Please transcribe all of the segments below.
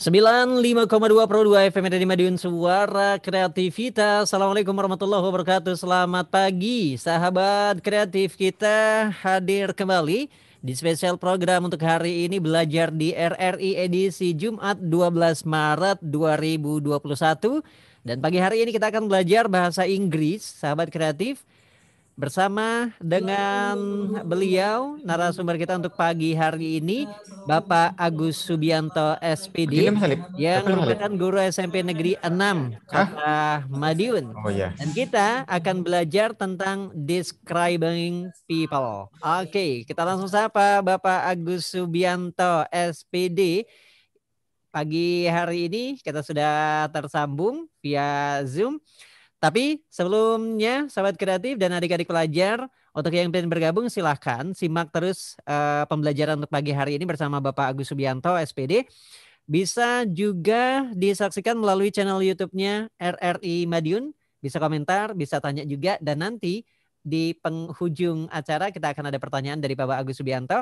95,2 Pro 2 FM dari Madiun Suara Kreativitas. Assalamualaikum warahmatullahi wabarakatuh. Selamat pagi sahabat kreatif kita hadir kembali di spesial program untuk hari ini belajar di RRI edisi Jumat 12 Maret 2021. Dan pagi hari ini kita akan belajar bahasa Inggris, sahabat kreatif bersama dengan beliau narasumber kita untuk pagi hari ini Bapak Agus Subianto SPD yang merupakan guru SMP Negeri 6 Kota Madiun. Oh, yes. Iya. Dan kita akan belajar tentang describing people. Oke, okay, kita langsung sapa Bapak Agus Subianto SPD. Pagi hari ini kita sudah tersambung via Zoom. Tapi sebelumnya, sahabat kreatif dan adik-adik pelajar, untuk yang ingin bergabung silahkan simak terus uh, pembelajaran untuk pagi hari ini bersama Bapak Agus Subianto, SPD. Bisa juga disaksikan melalui channel YouTube-nya RRI Madiun. Bisa komentar, bisa tanya juga, dan nanti di penghujung acara kita akan ada pertanyaan dari Bapak Agus Subianto.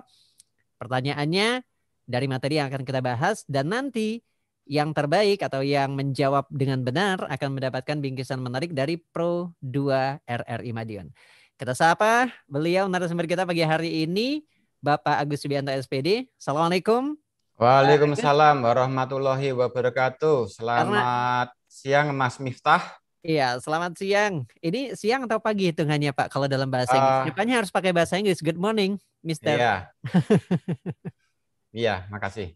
Pertanyaannya dari materi yang akan kita bahas dan nanti yang terbaik atau yang menjawab dengan benar akan mendapatkan bingkisan menarik dari Pro 2 RRI Madiun. Kita sapa beliau narasumber kita pagi hari ini Bapak Agus Subianto SPD. Assalamualaikum. Waalaikumsalam warahmatullahi wabarakatuh. Selamat Karena, siang Mas Miftah. Iya, selamat siang. Ini siang atau pagi hitungannya Pak kalau dalam bahasa uh, Inggris? Ah. Depannya harus pakai bahasa Inggris. Good morning, Mister. Iya. iya, makasih.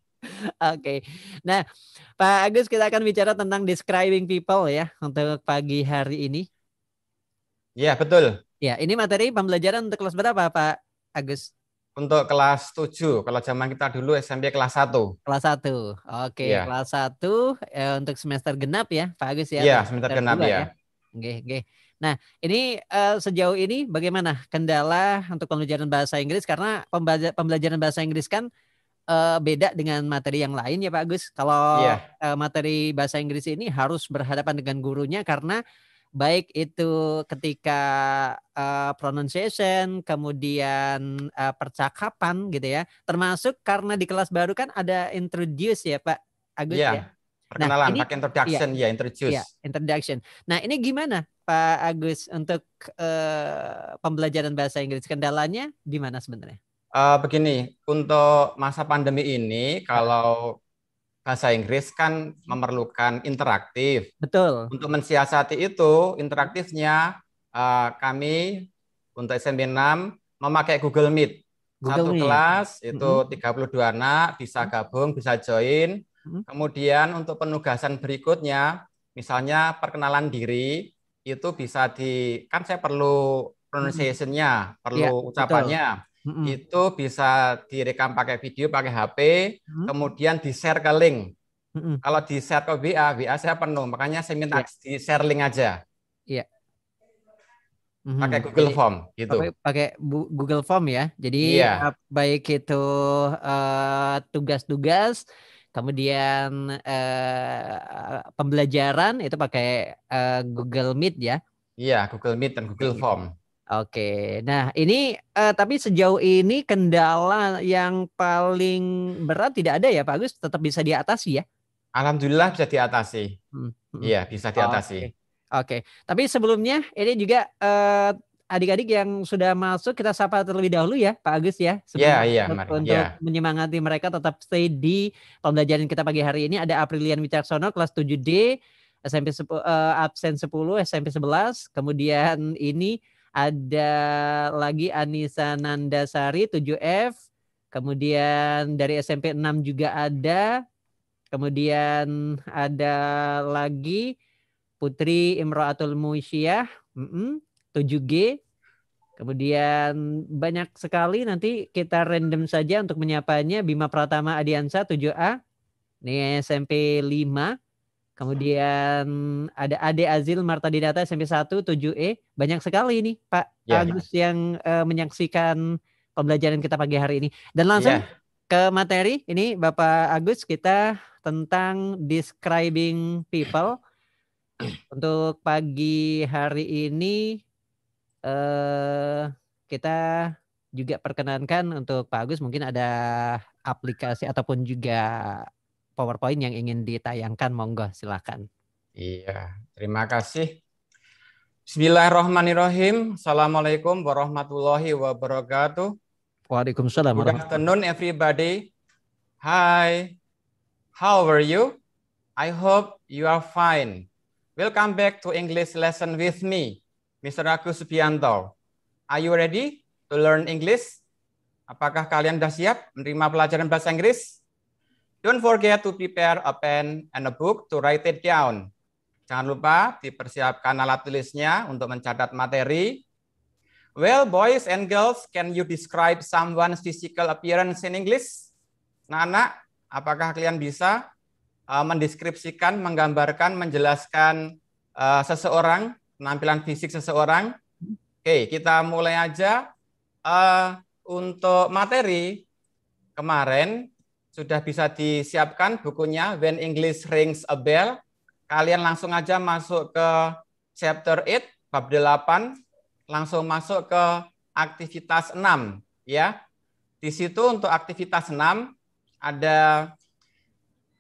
Oke. Okay. Nah, Pak Agus kita akan bicara tentang describing people ya untuk pagi hari ini. Ya, betul. Ya, ini materi pembelajaran untuk kelas berapa, Pak Agus? Untuk kelas 7. Kalau zaman kita dulu SMP kelas 1. Kelas 1. Oke, ya. kelas 1 eh, untuk semester genap ya, Pak Agus ya. Iya, semester, genap ya. ya. Oke, oke. Nah, ini uh, sejauh ini bagaimana kendala untuk pembelajaran bahasa Inggris karena pembelajaran bahasa Inggris kan uh, beda dengan materi yang lain ya Pak Agus. Kalau yeah. Iya. uh, materi bahasa Inggris ini harus berhadapan dengan gurunya karena baik itu ketika uh, pronunciation, kemudian uh, percakapan gitu ya. Termasuk karena di kelas baru kan ada introduce ya Pak Agus yeah. ya. Nah, perkenalan, nah, ini, pakai iya, introduction ya, yeah, introduce. Yeah, introduction. Nah, ini gimana Pak Agus untuk uh, pembelajaran bahasa Inggris? Kendalanya di mana sebenarnya? uh, begini, untuk masa pandemi ini kalau bahasa Inggris kan memerlukan interaktif. Betul. Untuk mensiasati itu interaktifnya uh, kami untuk SMP 6 memakai Google Meet. Google Satu Meet. kelas itu mm -hmm. 32 anak bisa gabung, bisa join. Kemudian untuk penugasan berikutnya, misalnya perkenalan diri itu bisa di kan saya perlu pronunciation-nya, perlu yeah, iya, ucapannya. Betul. Mm-hmm. Itu bisa direkam pakai video, pakai HP, mm-hmm. kemudian di-share ke link. Mm-hmm. Kalau di-share ke WA, WA saya penuh, makanya saya minta yeah. di-share link aja. Iya. Yeah. Mm-hmm. Pakai Google Form gitu. Pakai, Google Form ya. Jadi yeah. Iya. baik itu uh, tugas-tugas kemudian uh, pembelajaran itu pakai uh, Google Meet ya. Iya, Google Meet dan Google iya. Form. Oke, nah ini uh, tapi sejauh ini kendala yang paling berat tidak ada ya Pak Agus, tetap bisa diatasi ya? Alhamdulillah bisa diatasi. Hmm. hmm. Iya, bisa diatasi. Oke. Oke, tapi sebelumnya ini juga adik eh, adik-adik yang sudah masuk kita sapa terlebih dahulu ya Pak Agus ya. Iya, iya. yeah, untuk yeah. menyemangati mereka tetap stay di pembelajaran kita pagi hari ini ada Aprilian Wicaksono kelas 7D, SMP 10, uh, absen 10, SMP 11, kemudian ini ada lagi Anissa Nandasari 7F. Kemudian dari SMP 6 juga ada. Kemudian ada lagi Putri Imro'atul Musyiah Muishia 7G. Kemudian banyak sekali nanti kita random saja untuk menyapanya Bima Pratama Adiansa 7A. Ini SMP 5. Kemudian ada Ade Azil Marta Dinata SMP 1 7E. Banyak sekali ini Pak ya, Agus ya. yang uh, menyaksikan pembelajaran kita pagi hari ini. Dan langsung ya. ke materi ini Bapak Agus kita tentang describing people. Untuk pagi hari ini eh kita juga perkenankan untuk Pak Agus mungkin ada aplikasi ataupun juga PowerPoint yang ingin ditayangkan, monggo silakan. Iya, terima kasih. Bismillahirrahmanirrahim. Assalamualaikum warahmatullahi wabarakatuh. Waalaikumsalam. Good afternoon everybody. Hi. How are you? I hope you are fine. Welcome back to English lesson with me, Mr. Agus Subianto. Are you ready to learn English? Apakah kalian sudah siap menerima pelajaran bahasa Inggris? Don't forget to prepare a pen and a book to write it down. Jangan lupa dipersiapkan alat tulisnya untuk mencatat materi. Well, boys and girls, can you describe someone's physical appearance in English? Nah, anak apakah kalian bisa uh, mendeskripsikan, menggambarkan, menjelaskan uh, seseorang, penampilan fisik seseorang? Oke, okay, kita mulai aja. Uh, untuk materi, kemarin sudah bisa disiapkan bukunya When English Rings a Bell. Kalian langsung aja masuk ke chapter 8 bab 8 langsung masuk ke aktivitas 6 ya. Di situ untuk aktivitas 6 ada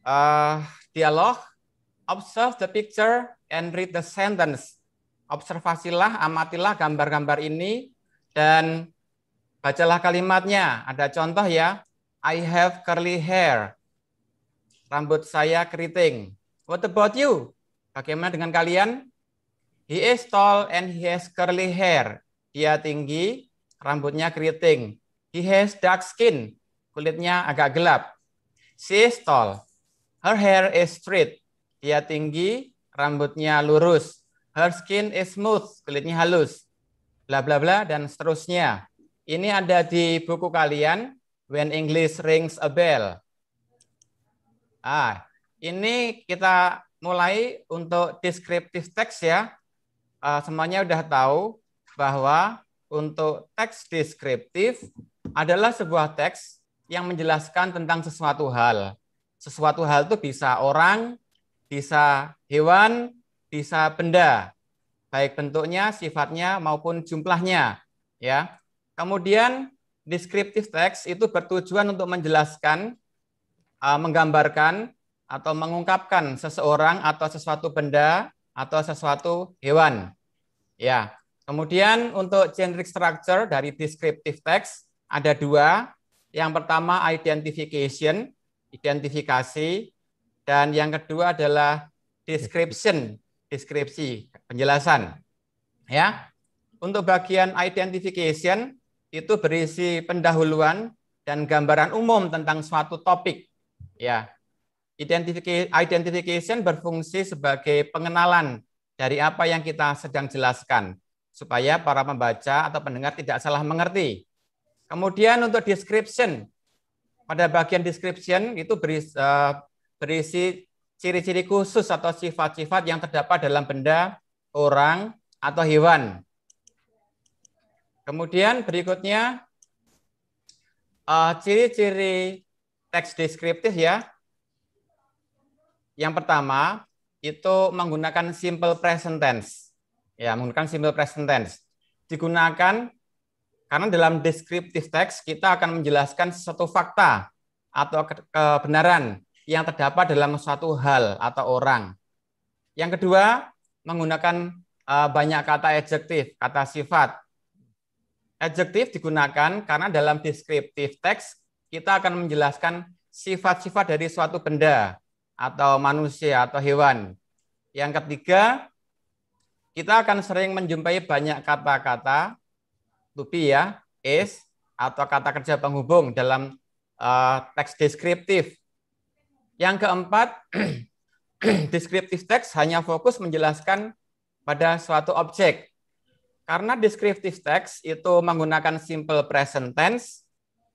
uh, dialog observe the picture and read the sentence. Observasilah, amatilah gambar-gambar ini dan bacalah kalimatnya. Ada contoh ya, I have curly hair. Rambut saya keriting. What about you? Bagaimana dengan kalian? He is tall and he has curly hair. Dia tinggi, rambutnya keriting. He has dark skin. Kulitnya agak gelap. She is tall. Her hair is straight. Dia tinggi, rambutnya lurus. Her skin is smooth. Kulitnya halus. Bla bla bla dan seterusnya. Ini ada di buku kalian When English rings a bell. Ah, ini kita mulai untuk descriptive text ya. Uh, semuanya sudah tahu bahwa untuk teks deskriptif adalah sebuah teks yang menjelaskan tentang sesuatu hal. Sesuatu hal itu bisa orang, bisa hewan, bisa benda, baik bentuknya, sifatnya maupun jumlahnya, ya. Kemudian descriptive text itu bertujuan untuk menjelaskan, uh, menggambarkan, atau mengungkapkan seseorang atau sesuatu benda atau sesuatu hewan. Ya. Kemudian untuk generic structure dari descriptive text ada dua. Yang pertama identification, identifikasi, dan yang kedua adalah description, deskripsi, penjelasan. Ya. Untuk bagian identification itu berisi pendahuluan dan gambaran umum tentang suatu topik. Ya. Identification berfungsi sebagai pengenalan dari apa yang kita sedang jelaskan supaya para pembaca atau pendengar tidak salah mengerti. Kemudian untuk description pada bagian description itu berisi, eh, berisi ciri-ciri khusus atau sifat-sifat yang terdapat dalam benda, orang, atau hewan. Kemudian berikutnya eh, ciri-ciri uh, teks deskriptif ya. Yang pertama itu menggunakan simple present tense. Ya, menggunakan simple present tense. Digunakan karena dalam deskriptif teks kita akan menjelaskan sesuatu fakta atau kebenaran yang terdapat dalam suatu hal atau orang. Yang kedua, menggunakan eh, banyak kata adjektif, kata sifat Adjektif digunakan karena dalam deskriptif teks kita akan menjelaskan sifat-sifat dari suatu benda atau manusia atau hewan. Yang ketiga, kita akan sering menjumpai banyak kata-kata tupi ya, is atau kata kerja penghubung dalam uh, teks deskriptif. Yang keempat, deskriptif teks hanya fokus menjelaskan pada suatu objek karena descriptive text itu menggunakan simple present tense,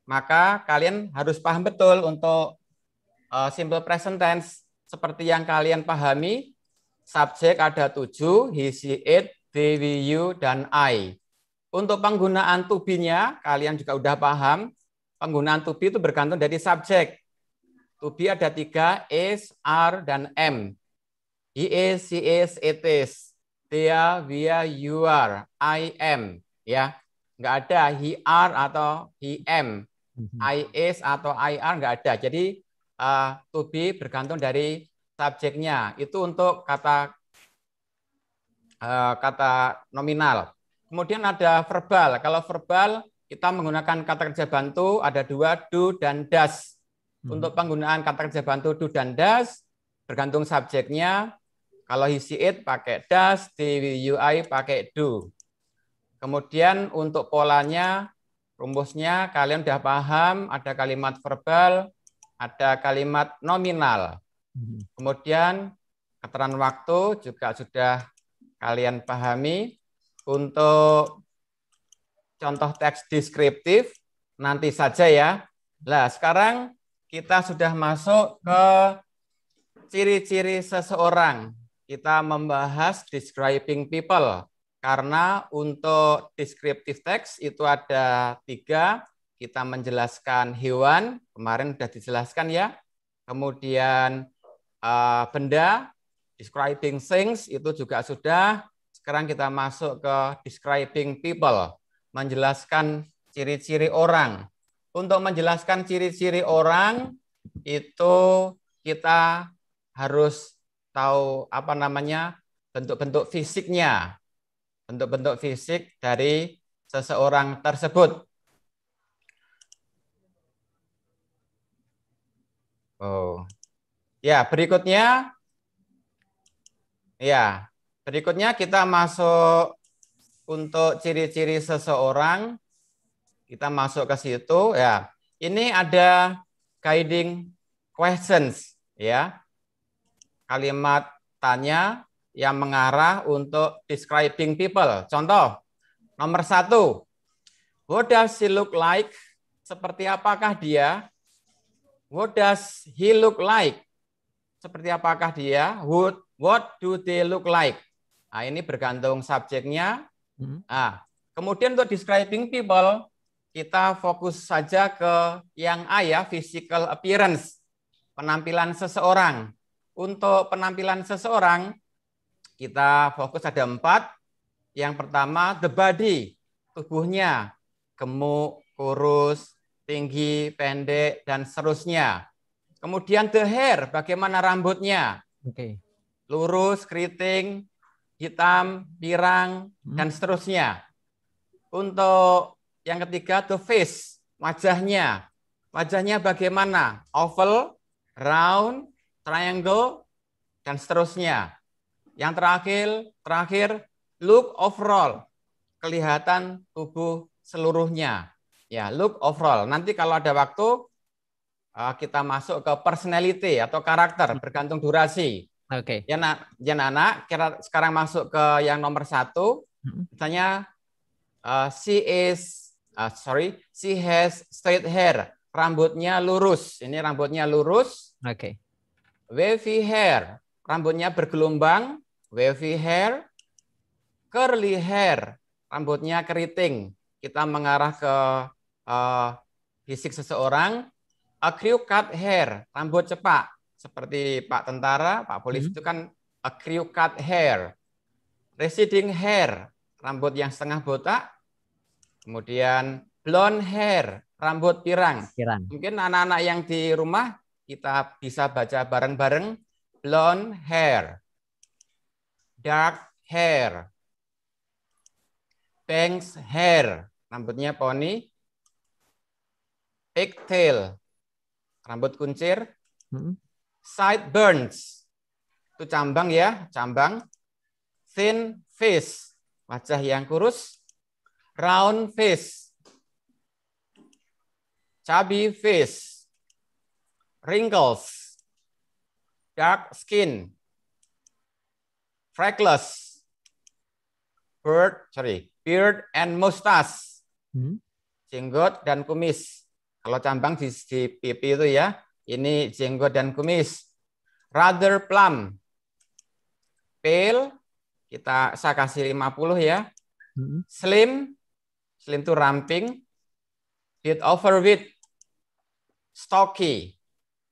maka kalian harus paham betul untuk uh, simple present tense. Seperti yang kalian pahami, subjek ada tujuh, he, she, it, they, we, you, dan I. Untuk penggunaan to be-nya, kalian juga sudah paham. Penggunaan to be itu bergantung dari subjek. To be ada tiga, is, are, dan am. He is, she is, it is. Dia, via you are, I am. Ya, nggak ada he are atau he am, mhm. I is atau I are nggak ada. Jadi uh, to be bergantung dari subjeknya. Itu untuk kata uh, kata nominal. Kemudian ada verbal. Kalau verbal kita menggunakan kata kerja bantu ada dua do dan das. Mhm. Untuk penggunaan kata kerja bantu do dan das bergantung subjeknya kalau he, she, it pakai does, Di UI pakai do. Kemudian untuk polanya, rumusnya kalian sudah paham, ada kalimat verbal, ada kalimat nominal. Mhm. Kemudian keterangan waktu juga sudah kalian pahami. Untuk contoh teks deskriptif, nanti saja ya. Nah, sekarang kita sudah masuk ke ciri-ciri seseorang kita membahas describing people. Karena untuk descriptive text itu ada tiga. Kita menjelaskan hewan, kemarin sudah dijelaskan ya. Kemudian uh, benda, describing things itu juga sudah. Sekarang kita masuk ke describing people, menjelaskan ciri-ciri orang. Untuk menjelaskan ciri-ciri orang itu kita harus tahu apa namanya bentuk-bentuk fisiknya, bentuk-bentuk fisik dari seseorang tersebut. Oh. Ya, berikutnya ya, berikutnya kita masuk untuk ciri-ciri seseorang. Kita masuk ke situ ya. Ini ada guiding questions ya kalimat tanya yang mengarah untuk describing people. Contoh, nomor satu, what does she look like? Seperti apakah dia? What does he look like? Seperti apakah dia? What, what do they look like? Nah, ini bergantung subjeknya. Hmm. Nah, kemudian untuk describing people, kita fokus saja ke yang A ya, physical appearance, penampilan seseorang. Untuk penampilan seseorang, kita fokus ada empat. Yang pertama, the body, tubuhnya, gemuk, kurus, tinggi, pendek, dan seterusnya. Kemudian the hair, bagaimana rambutnya. Okay. Lurus, keriting, hitam, pirang, hmm. dan seterusnya. Untuk yang ketiga, the face, wajahnya. Wajahnya bagaimana? Oval, round, triangle, dan seterusnya. Yang terakhir, terakhir look overall, kelihatan tubuh seluruhnya. Ya, look overall. Nanti kalau ada waktu eh, kita masuk ke personality atau karakter hmm. bergantung durasi. Oke. Okay. Ya, anak, ya, kira sekarang masuk ke yang nomor satu. Hmm. Misalnya, uh, she is, uh, sorry, she has straight hair. Rambutnya lurus. Ini rambutnya lurus. Oke. Okay wavy hair, rambutnya bergelombang, wavy hair, curly hair, rambutnya keriting. Kita mengarah ke uh, fisik seseorang. A crew cut hair, rambut cepat, Seperti Pak Tentara, Pak Polisi hmm. itu kan a crew cut hair. Receding hair, rambut yang setengah botak. Kemudian blonde hair, rambut pirang. pirang. Mungkin anak-anak yang di rumah kita bisa baca bareng-bareng. Blonde hair, dark hair, bangs hair, rambutnya poni, pigtail, rambut kuncir, side hmm. sideburns, itu cambang ya, cambang, thin face, wajah yang kurus, round face, chubby face, wrinkles, dark skin, freckles, beard, sorry, beard and mustache, hmm. jenggot dan kumis. Kalau cambang di, di pipi itu ya, ini jenggot dan kumis. Rather plump, pale, kita saya kasih 50 ya. Hmm. Slim, slim itu ramping, bit overweight, stocky,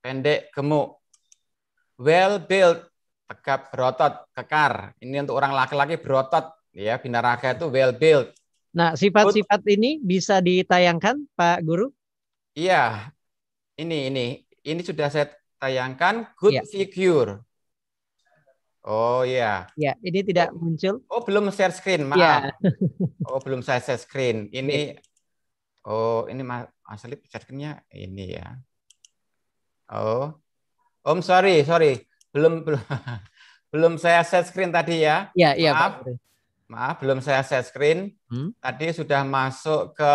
pendek, gemuk. Well built, tegap, berotot, kekar. Ini untuk orang laki-laki berotot, ya binaraga itu well built. Nah, sifat-sifat ini bisa ditayangkan, Pak Guru? Iya. Ini ini ini sudah saya tayangkan good ya. figure. Oh iya. Ya, ini tidak oh, muncul. Oh, belum share screen, maaf. Ya. oh, belum saya share screen. Ini iya. Oh, ini Mas asli share screennya ini ya. Oh. Om sorry, sorry. Belum belum, belum saya set screen tadi ya. Iya, iya Maaf. Pak. Maaf, belum saya set screen. Hmm? Tadi sudah masuk ke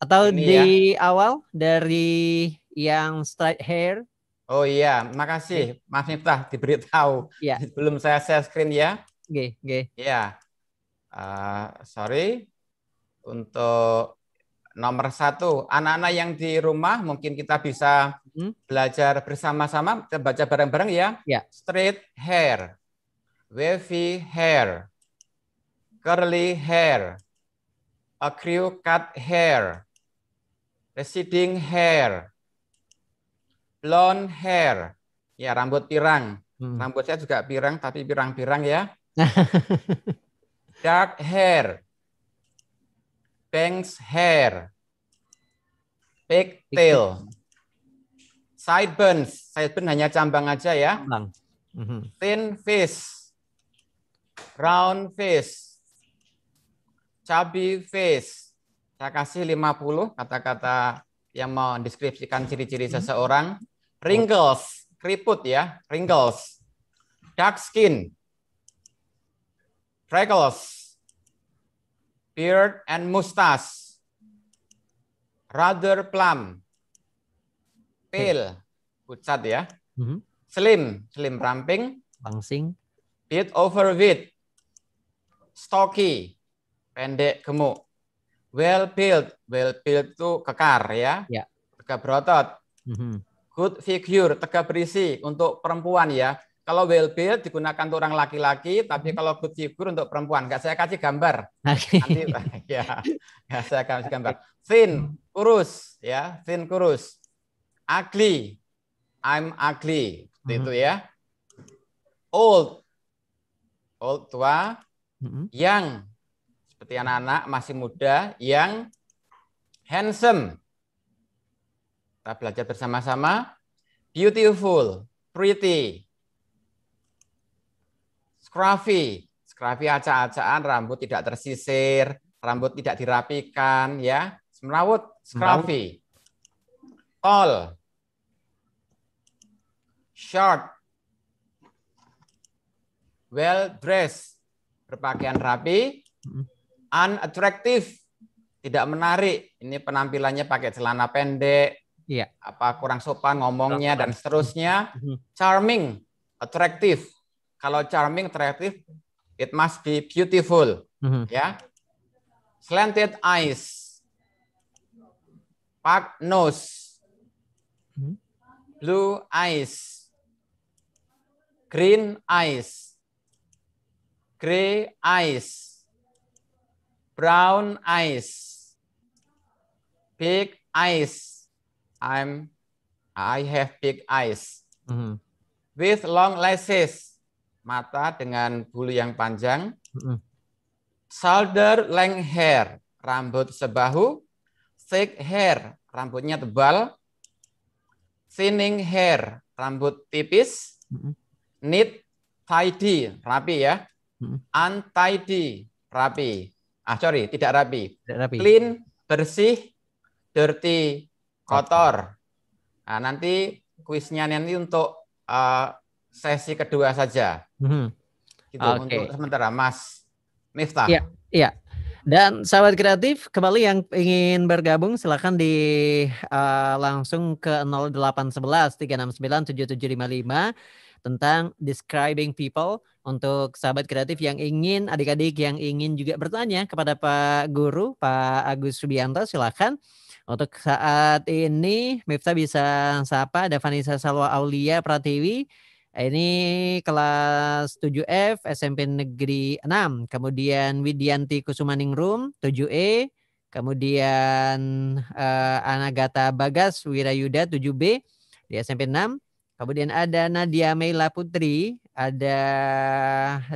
atau di ya. awal dari yang straight hair. Oh iya, makasih okay. Iya. Mas Miftah diberitahu. Iya. Belum saya share screen ya. Oke, okay, oke. Iya. Uh, sorry untuk nomor satu anak-anak yang di rumah mungkin kita bisa hmm. belajar bersama-sama kita baca bareng-bareng ya. ya. Straight hair, wavy hair, curly hair, a crew cut hair, receding hair, blonde hair, ya rambut pirang. Hmm. Rambut saya juga pirang tapi pirang-pirang ya. Dark hair, bangs hair, pigtail. Sideburns. Sideburn hanya cambang aja ya. Cambang. Mhm. Thin face. Round face. Chubby face. Saya kasih 50 kata-kata yang mau deskripsikan ciri-ciri hmm seseorang. Wrinkles, keriput ya, wrinkles. Dark skin. Freckles. Beard and mustache. Rather plum. Pale, pucat ya. Mm-hmm. Slim, slim ramping. Langsing. Bit overweight. Stocky, pendek gemuk. Well built, well built itu kekar ya. ya. Yeah. Tegak berotot. Mm-hmm. Good figure, tegak berisi untuk perempuan ya. Kalau well built digunakan untuk orang laki-laki, tapi mm-hmm. kalau good figure untuk perempuan. Gak saya kasih gambar. Nanti ya, gak saya kasih gambar. Thin, mm-hmm. kurus ya, thin kurus ugly, I'm ugly, mm -hmm. itu ya. Old, old tua, mm -hmm. young, seperti anak-anak masih muda, yang handsome. Kita belajar bersama-sama. Beautiful, pretty, scruffy, scruffy acak acaan rambut tidak tersisir, rambut tidak dirapikan, ya, semrawut, scruffy, tall, short, well dressed, berpakaian rapi, hmm. unattractive, tidak menarik. Ini penampilannya pakai celana pendek, yeah. apa kurang sopan ngomongnya dan seterusnya. Hmm. Charming, attractive. Kalau charming, attractive, it must be beautiful, mm-hmm. ya. Slanted eyes, pug nose, hmm. blue eyes, green eyes, gray eyes, brown eyes, big eyes. I'm, I have big eyes. Mm -hmm. With long lashes, mata dengan bulu yang panjang. Mm -hmm. Shoulder length hair, rambut sebahu. Thick hair, rambutnya tebal. Thinning hair, rambut tipis. Mm -hmm Neat, tidy, rapi ya. Hmm. Untidy, rapi. Ah, sorry, tidak rapi. Tidak rapi. Clean, bersih, dirty, kotor. Nah, nanti kuisnya nanti untuk uh, sesi kedua saja. Hmm. Gitu, okay. Untuk sementara, Mas Miftah. Iya, iya. Dan sahabat kreatif, kembali yang ingin bergabung silahkan di uh, langsung ke 0811 369 7755 tentang describing people untuk sahabat kreatif yang ingin adik-adik yang ingin juga bertanya kepada Pak Guru Pak Agus Subianto silakan untuk saat ini Mifta bisa sapa ada Vanessa Salwa Aulia Pratiwi ini kelas 7F SMP Negeri 6. Kemudian Widianti Kusumaningrum 7E. Kemudian uh, Anagata Bagas Wirayuda 7B di SMP 6. Kemudian ada Nadia Meila Putri, ada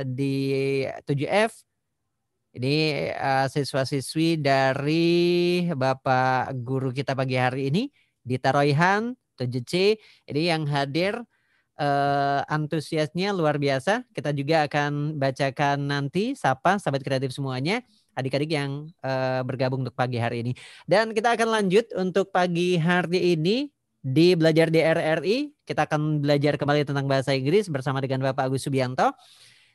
di 7F. Ini uh, siswa-siswi dari Bapak guru kita pagi hari ini Dita Royhan 7C. Ini yang hadir uh, antusiasnya luar biasa. Kita juga akan bacakan nanti sapa sahabat kreatif semuanya adik-adik yang uh, bergabung untuk pagi hari ini. Dan kita akan lanjut untuk pagi hari ini di Belajar di RRI. Kita akan belajar kembali tentang bahasa Inggris bersama dengan Bapak Agus Subianto.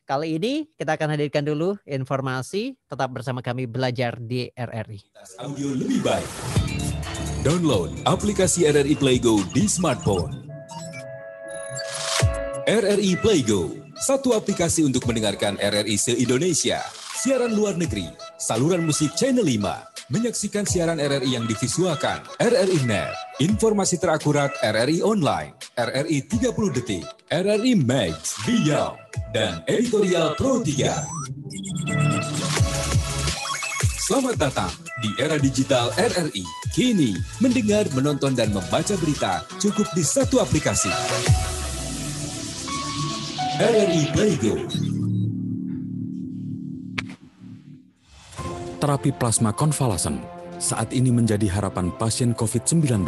Kali ini kita akan hadirkan dulu informasi. Tetap bersama kami Belajar di RRI. Audio lebih baik. Download aplikasi RRI Playgo di smartphone. RRI Playgo, satu aplikasi untuk mendengarkan RRI se-Indonesia siaran luar negeri, saluran musik Channel 5, menyaksikan siaran RRI yang divisualkan, RRI Net, informasi terakurat RRI Online, RRI 30 Detik, RRI Max, Beyond, dan Editorial Pro 3. Selamat datang di era digital RRI. Kini, mendengar, menonton, dan membaca berita cukup di satu aplikasi. RRI Playgroup. Terapi plasma konvalesen saat ini menjadi harapan pasien COVID-19,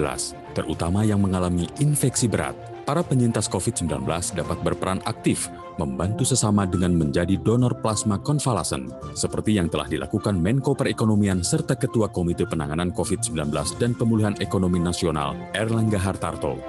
terutama yang mengalami infeksi berat. Para penyintas COVID-19 dapat berperan aktif membantu sesama dengan menjadi donor plasma konvalesen, seperti yang telah dilakukan Menko Perekonomian serta Ketua Komite Penanganan COVID-19 dan Pemulihan Ekonomi Nasional Erlangga Hartarto.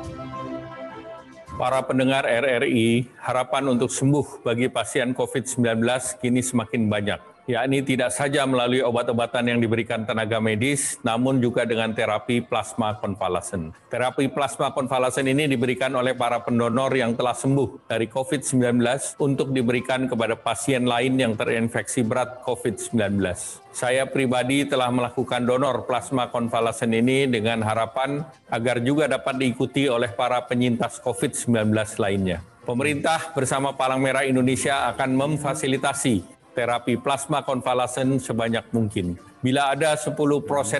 Para pendengar RRI, harapan untuk sembuh bagi pasien COVID-19 kini semakin banyak Ya, ini tidak saja melalui obat-obatan yang diberikan tenaga medis, namun juga dengan terapi plasma konvalesen. Terapi plasma konvalesen ini diberikan oleh para pendonor yang telah sembuh dari COVID-19 untuk diberikan kepada pasien lain yang terinfeksi berat COVID-19. Saya pribadi telah melakukan donor plasma konvalesen ini dengan harapan agar juga dapat diikuti oleh para penyintas COVID-19 lainnya. Pemerintah bersama Palang Merah Indonesia akan memfasilitasi terapi plasma konvalesen sebanyak mungkin. Bila ada 10%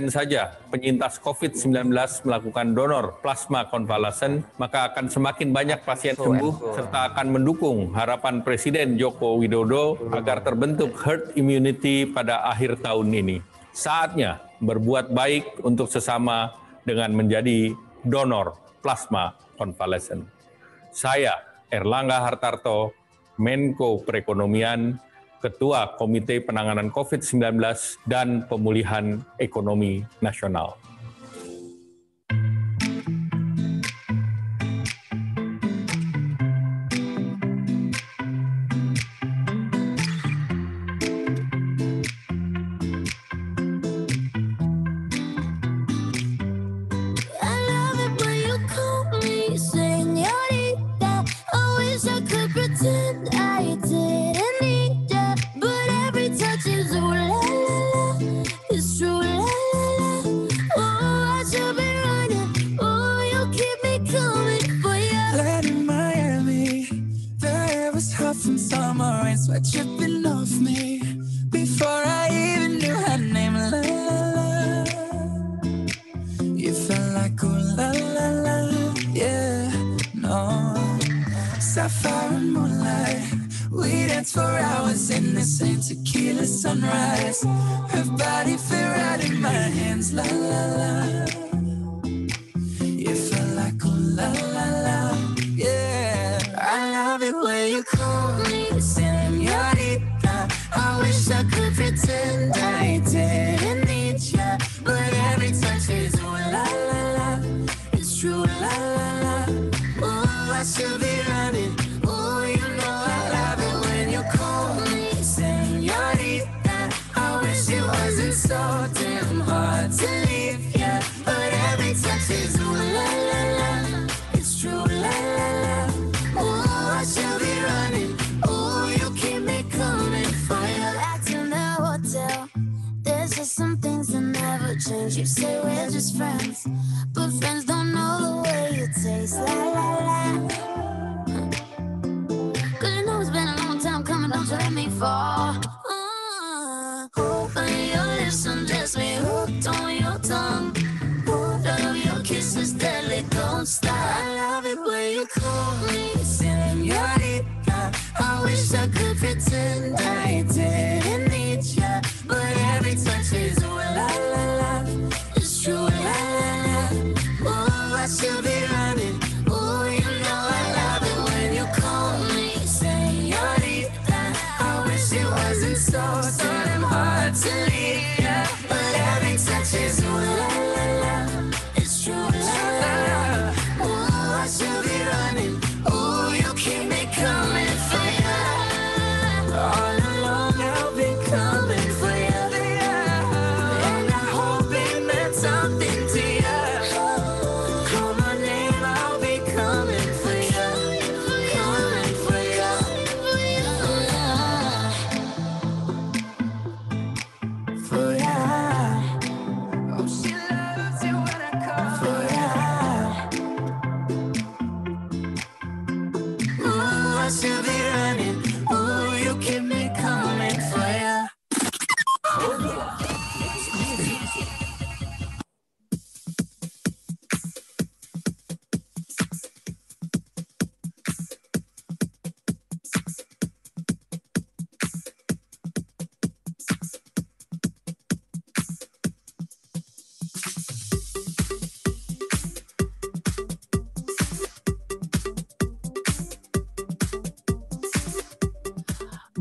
saja penyintas COVID-19 melakukan donor plasma konvalesen, maka akan semakin banyak pasien sembuh serta akan mendukung harapan Presiden Joko Widodo agar terbentuk herd immunity pada akhir tahun ini. Saatnya berbuat baik untuk sesama dengan menjadi donor plasma konvalesen. Saya Erlangga Hartarto, Menko Perekonomian, Ketua Komite Penanganan COVID-19 dan Pemulihan Ekonomi Nasional.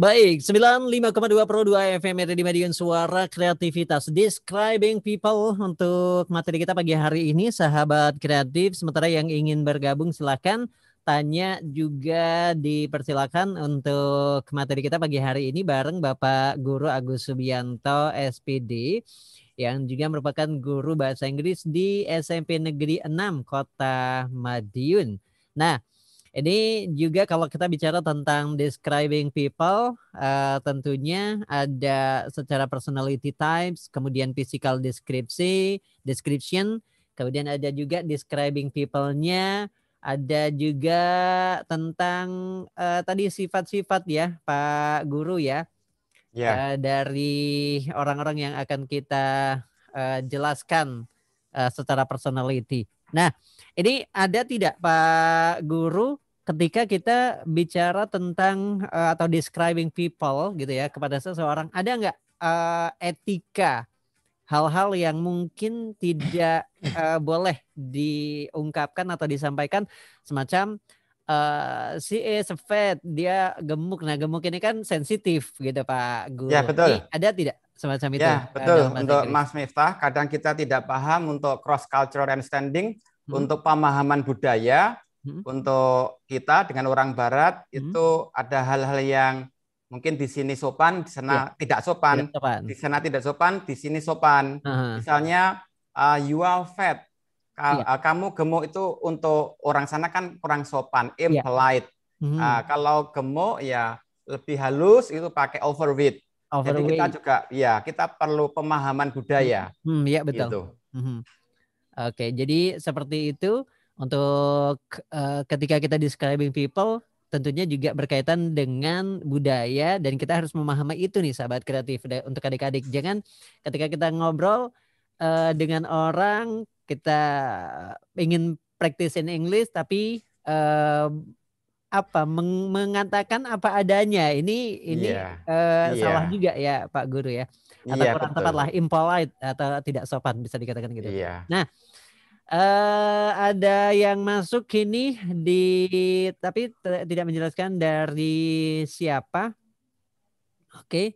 Baik, 95,2 Pro 2 FM di Medion Suara Kreativitas Describing People untuk materi kita pagi hari ini sahabat kreatif. Sementara yang ingin bergabung silahkan tanya juga dipersilakan untuk materi kita pagi hari ini bareng Bapak Guru Agus Subianto SPD yang juga merupakan guru bahasa Inggris di SMP Negeri 6 Kota Madiun. Nah, ini juga kalau kita bicara tentang describing people, uh, tentunya ada secara personality types, kemudian physical description, description, kemudian ada juga describing people-nya, ada juga tentang uh, tadi sifat-sifat ya Pak Guru ya. Yeah. Ya. Uh, dari orang-orang yang akan kita uh, jelaskan uh, secara personality. Nah, ini ada tidak Pak Guru ketika kita bicara tentang uh, atau describing people gitu ya kepada seseorang ada nggak uh, etika hal-hal yang mungkin tidak uh, boleh diungkapkan atau disampaikan semacam uh, si is a dia gemuk nah gemuk ini kan sensitif gitu Pak Guru Ya betul. eh, ada tidak semacam itu? Ya betul untuk Mas Miftah kadang kita tidak paham untuk cross cultural understanding hmm. untuk pemahaman budaya hmm. untuk kita dengan orang Barat hmm. itu ada hal-hal yang mungkin di sini sopan, di sana ya. tidak, sopan. sopan, di sana tidak sopan, di sini sopan. Uh-huh. Misalnya uh, you are fat, ya. uh, kamu gemuk itu untuk orang sana kan kurang sopan, iya. impolite. Ya. Hmm. -huh. Uh, kalau gemuk ya lebih halus itu pakai overweight. overweight. Jadi kita juga ya kita perlu pemahaman budaya. Hmm, ya betul. Gitu. Hmm. Oke, jadi seperti itu. Untuk uh, ketika kita describing people tentunya juga berkaitan dengan budaya dan kita harus memahami itu nih sahabat kreatif untuk adik-adik. Jangan ketika kita ngobrol uh, dengan orang kita ingin practice in English tapi uh, apa meng mengatakan apa adanya ini ini yeah. Uh, yeah. salah juga ya Pak Guru ya atau yeah, kurang tepat lah impolite atau tidak sopan bisa dikatakan gitu. Yeah. Nah Uh, ada yang masuk ini di tapi tidak menjelaskan dari siapa. Oke. Okay.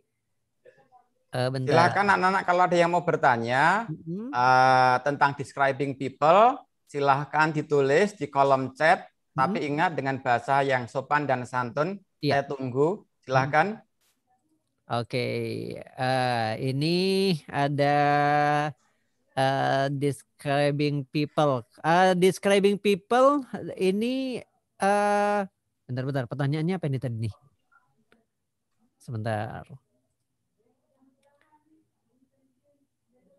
Uh, eh, bentar. Silakan anak-anak kalau ada yang mau bertanya mm-hmm. uh, tentang describing people, silahkan ditulis di kolom chat. Mm-hmm. Tapi ingat dengan bahasa yang sopan dan santun. Yeah. Saya tunggu. Silahkan. Mm-hmm. Oke, okay. uh, ini ada uh, describing people. Uh, describing people ini uh, bentar-bentar pertanyaannya apa ini tadi nih? Sebentar.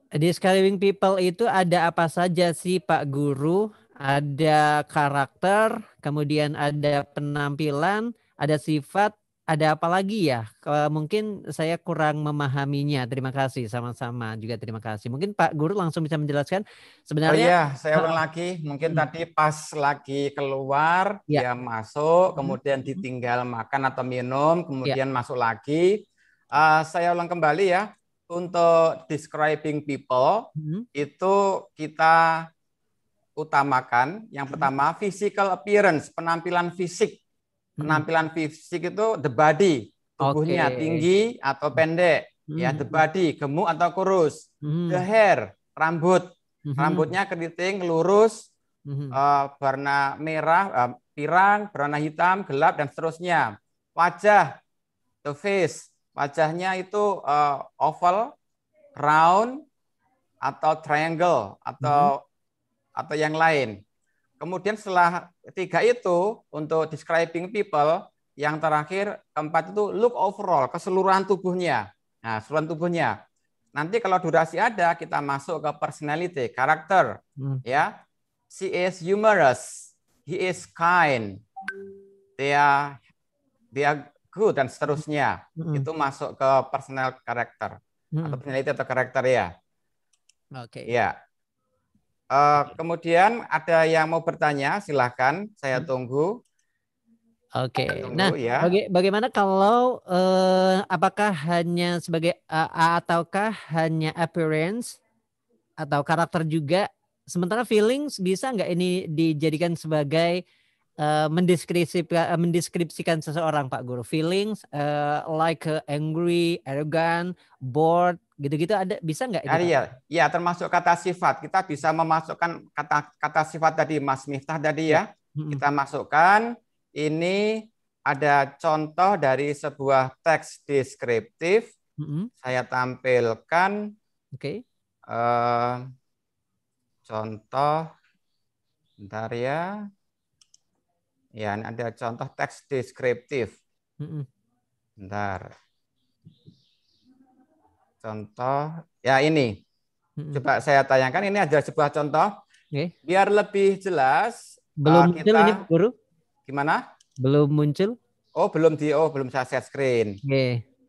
Describing people itu ada apa saja sih Pak Guru? Ada karakter, kemudian ada penampilan, ada sifat, ada apa lagi ya? Mungkin saya kurang memahaminya. Terima kasih sama-sama juga terima kasih. Mungkin Pak Guru langsung bisa menjelaskan oh sebenarnya. Oh iya, saya ulang lagi. Mungkin hmm. tadi pas lagi keluar ya. dia masuk, hmm. kemudian hmm. ditinggal makan atau minum, ya. kemudian ya. masuk lagi. Uh, saya ulang kembali ya. Untuk describing people hmm. itu kita utamakan yang hmm. pertama physical appearance, penampilan fisik penampilan fisik itu the body tubuhnya okay. tinggi atau pendek hmm. ya mm-hmm. the body gemuk atau kurus hmm. the hair rambut hmm. rambutnya keriting lurus hmm. uh, warna merah uh, pirang berwarna hitam gelap dan seterusnya wajah the face wajahnya itu uh, oval round atau triangle atau hmm. atau yang lain Kemudian setelah tiga itu untuk describing people, yang terakhir keempat itu look overall keseluruhan tubuhnya. Nah, keseluruhan tubuhnya. Nanti kalau durasi ada kita masuk ke personality, karakter, hmm. ya. She is humorous, he is kind, they are, they are good dan seterusnya. Hmm. Itu masuk ke personal karakter hmm. atau personality atau karakter ya. Oke. Okay. Ya. Uh, kemudian ada yang mau bertanya, silahkan. Hmm. Saya tunggu. Oke. Okay. nah, ya. baga bagaimana kalau uh, apakah hanya sebagai uh, ataukah hanya appearance atau karakter juga? Sementara feelings bisa nggak ini dijadikan sebagai uh, mendeskripsikan, mendeskripsikan seseorang, Pak Guru? Feelings uh, like uh, angry, arrogant, bored, gitu-gitu ada bisa nggak? Iya, ya termasuk kata sifat. Kita bisa memasukkan kata kata sifat tadi Mas Miftah tadi ya. Hmm. Kita masukkan ini ada contoh dari sebuah teks deskriptif. Hmm. Saya tampilkan. Oke. Okay. Uh, eh, contoh, bentar ya. Ya, ada contoh teks deskriptif. Hmm. Bentar. Contoh ya ini. Coba saya tayangkan ini ada sebuah contoh. Biar lebih jelas. Belum uh, kita... muncul ini guru? Gimana? Belum muncul? Oh belum di oh belum saya share screen.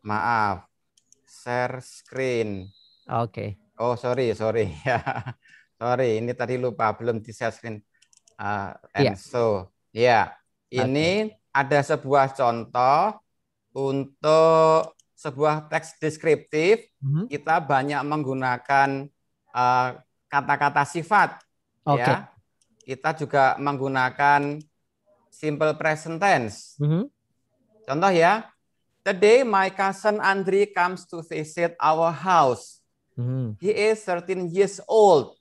Maaf. Share screen. Oke. Oh sorry sorry ya sorry ini tadi lupa belum di share screen. Uh, iya. and yeah. so ya yeah. ini okay. ada sebuah contoh untuk sebuah teks deskriptif mm-hmm. kita banyak menggunakan kata eh, kata-kata sifat okay. ya kita juga menggunakan simple present tense mm-hmm. contoh ya today my cousin Andri comes to visit our house mm-hmm. he is 13 years old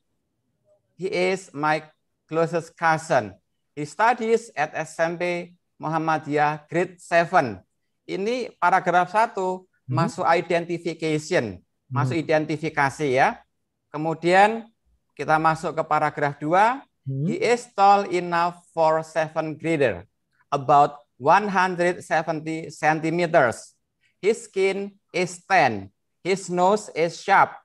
he is my closest cousin he studies at SMP Muhammadiyah grade 7 ini paragraf satu hmm. masuk identification, hmm. masuk identifikasi ya. Kemudian kita masuk ke paragraf 2. Hmm. He is tall enough for seven grader, about 170 centimeters. His skin is tan. His nose is sharp.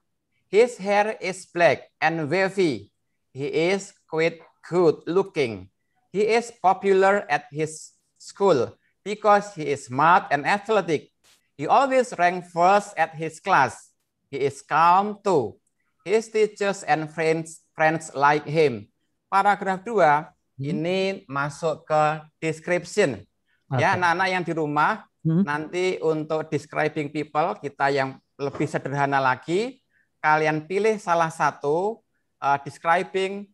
His hair is black and wavy. He is quite good looking. He is popular at his school because he is smart and athletic. He always ranked first at his class. He is calm too. His teachers and friends friends like him. Paragraf 2 hmm. ini masuk ke description. Okay. Ya, anak-anak yang di rumah hmm. nanti untuk describing people kita yang lebih sederhana lagi, kalian pilih salah satu uh, describing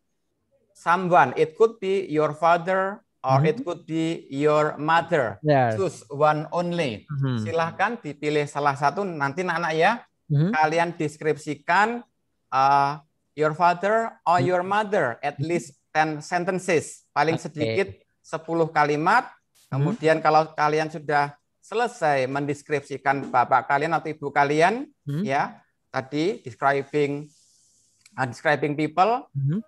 someone. It could be your father, or it mm-hmm. could be your mother. Yes. Choose one only. Mm -hmm. Silahkan dipilih salah satu nanti anak-anak ya. Mm -hmm. Kalian deskripsikan uh, your father or mm -hmm. your mother at mm-hmm. least 10 sentences, paling okay. sedikit 10 kalimat. Mm-hmm. Kemudian mm -hmm. kalau kalian sudah selesai mendeskripsikan bapak kalian atau ibu kalian mm -hmm. ya, tadi describing uh, describing people, mm -hmm.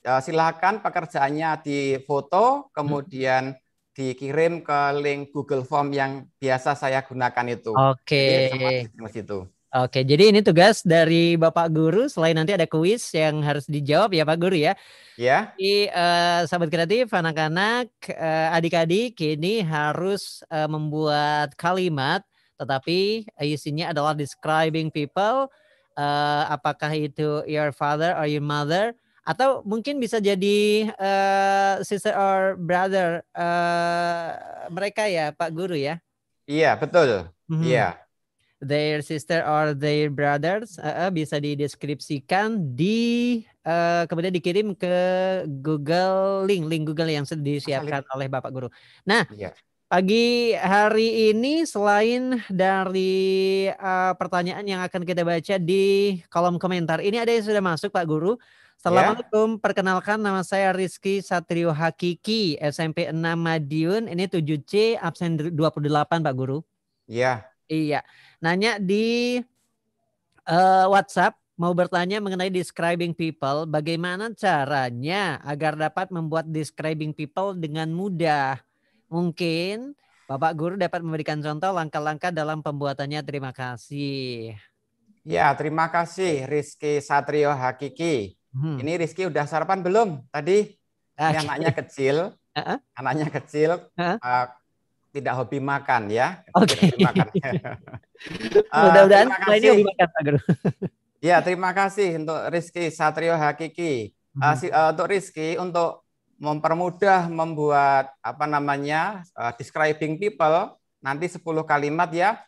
Eh, silahkan pekerjaannya di foto, kemudian dikirim ke link Google Form yang biasa saya gunakan itu. Oke. Okay. itu. Oke, jadi ini tugas dari Bapak Guru. Selain nanti ada kuis yang harus dijawab ya Pak Guru ya. Ya. Jadi uh, sahabat kreatif, anak-anak, uh, adik-adik ini harus uh, membuat kalimat, tetapi isinya adalah describing people. Uh, apakah itu your father or your mother? atau mungkin bisa jadi uh, sister or brother uh, mereka ya Pak Guru ya. Iya betul. Mhm. Iya. Their sister or their brothers uh, bisa dideskripsikan di uh, kemudian dikirim ke Google link link Google yang sudah disiapkan oleh Bapak Guru. Nah. Yeah. Pagi hari ini selain dari uh, pertanyaan yang akan kita baca di kolom komentar, ini ada yang sudah masuk Pak Guru. Ya. Assalamualaikum, yeah. perkenalkan nama saya Rizky Satrio Hakiki, SMP 6 Madiun, ini 7C, absen 28 Pak Guru. Iya. Iya, nanya di uh, WhatsApp, mau bertanya mengenai describing people, bagaimana caranya agar dapat membuat describing people dengan mudah? Mungkin Bapak Guru dapat memberikan contoh langkah-langkah dalam pembuatannya. Terima kasih. Ya, terima kasih Rizky Satrio Hakiki. Hmm. Ini Rizky udah sarapan belum tadi? Okay. Ah, iya. anaknya kecil, uh-huh. anaknya kecil, uh-huh. uh, tidak hobi makan ya. Oke. Okay. Ah, Mudah-mudahan Terima ini hobi makan Pak Guru. ya terima kasih untuk Rizky Satrio Hakiki. Uh, si, uh, untuk Rizky untuk mempermudah membuat apa namanya uh, describing people nanti 10 kalimat ya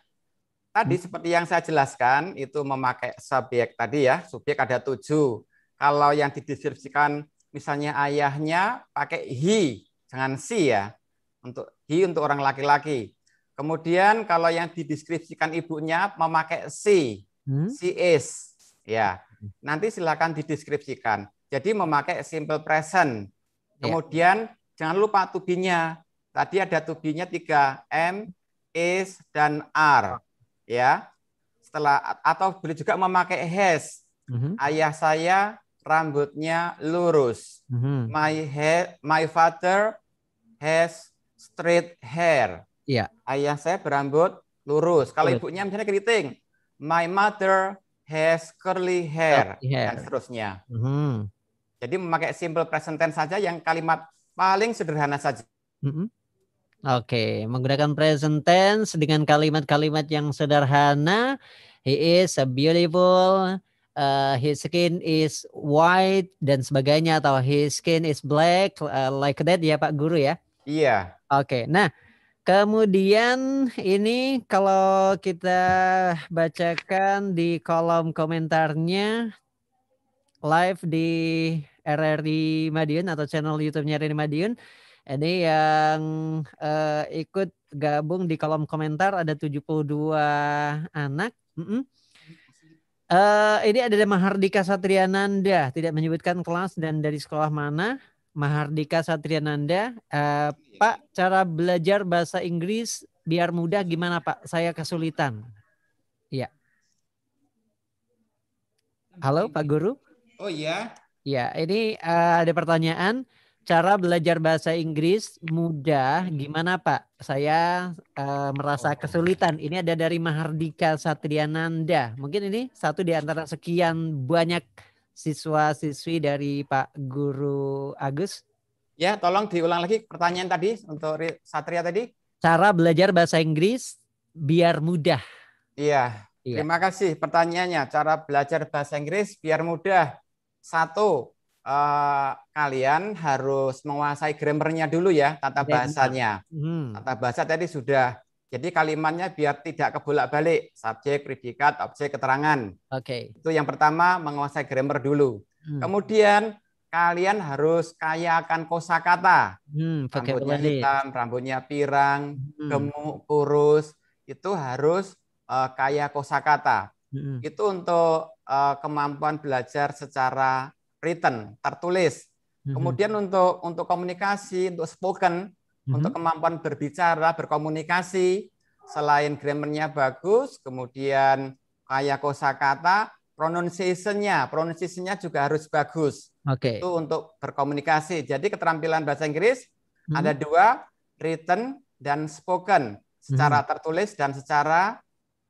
tadi hmm. seperti yang saya jelaskan itu memakai subjek tadi ya subjek ada tujuh kalau yang dideskripsikan misalnya ayahnya pakai he, jangan si ya. Untuk he untuk orang laki-laki. Kemudian kalau yang dideskripsikan ibunya memakai si, hmm? si is. Ya. Nanti silakan dideskripsikan. Jadi memakai simple present. Ya. Kemudian yeah. jangan lupa tubinya. Tadi ada tubinya tiga m, is dan are. Ya. Setelah atau boleh juga memakai has. Hmm. Ayah saya rambutnya lurus. Mm-hmm. My hair, my father has straight hair. Iya. Yeah. Ayah saya berambut lurus. Kalau lurus. ibunya misalnya keriting. My mother has curly hair, curly hair. dan seterusnya. Mm-hmm. Jadi memakai simple present tense saja yang kalimat paling sederhana saja. Mm-hmm. Oke, okay. menggunakan present tense dengan kalimat-kalimat yang sederhana. He is a beautiful uh, his skin is white dan sebagainya atau his skin is black uh, like that ya Pak Guru ya. Iya. Yeah. Oke. Okay. Nah, kemudian ini kalau kita bacakan di kolom komentarnya live di RRI Madiun atau channel YouTube-nya RRI Madiun. Ini yang uh, ikut gabung di kolom komentar ada 72 anak. Mm -mm. Uh, ini ada Mahardika Satriananda, tidak menyebutkan kelas dan dari sekolah mana. Mahardika Satriananda, uh, Pak, cara belajar bahasa Inggris biar mudah gimana Pak? Saya kesulitan. Ya, Halo Pak Guru. Oh iya. Ya, ini uh, ada pertanyaan. Cara belajar bahasa Inggris mudah gimana Pak? Saya uh, merasa oh. kesulitan. Ini ada dari Mahardika Satriananda. Mungkin ini satu di antara sekian banyak siswa-siswi dari Pak Guru Agus. Ya, tolong diulang lagi pertanyaan tadi untuk Satria tadi. Cara belajar bahasa Inggris biar mudah. Iya. iya. Terima kasih pertanyaannya. Cara belajar bahasa Inggris biar mudah. Satu, uh, kalian harus menguasai grammarnya dulu ya, tata iya, bahasanya. Hmm. Tata bahasa tadi sudah. Jadi kalimatnya biar tidak kebolak-balik, subjek, predikat, objek, keterangan. Oke. Okay. Itu yang pertama menguasai grammar dulu. Hmm. Kemudian kalian harus kaya akan kosakata. Hmm, rambutnya hitam, rambutnya pirang, hmm. gemuk, kurus, itu harus uh, kaya kosakata. Hmm. Itu untuk uh, kemampuan belajar secara written, tertulis Mhm. Kemudian untuk untuk komunikasi, untuk spoken, mm-hmm. untuk kemampuan berbicara, berkomunikasi, selain grammarnya bagus, kemudian kaya kosakata, pronunciation-nya, pronunciation-nya juga harus bagus. Oke. Okay. Itu untuk berkomunikasi. Jadi keterampilan bahasa Inggris mm-hmm. ada dua, written dan spoken, secara mm-hmm. tertulis dan secara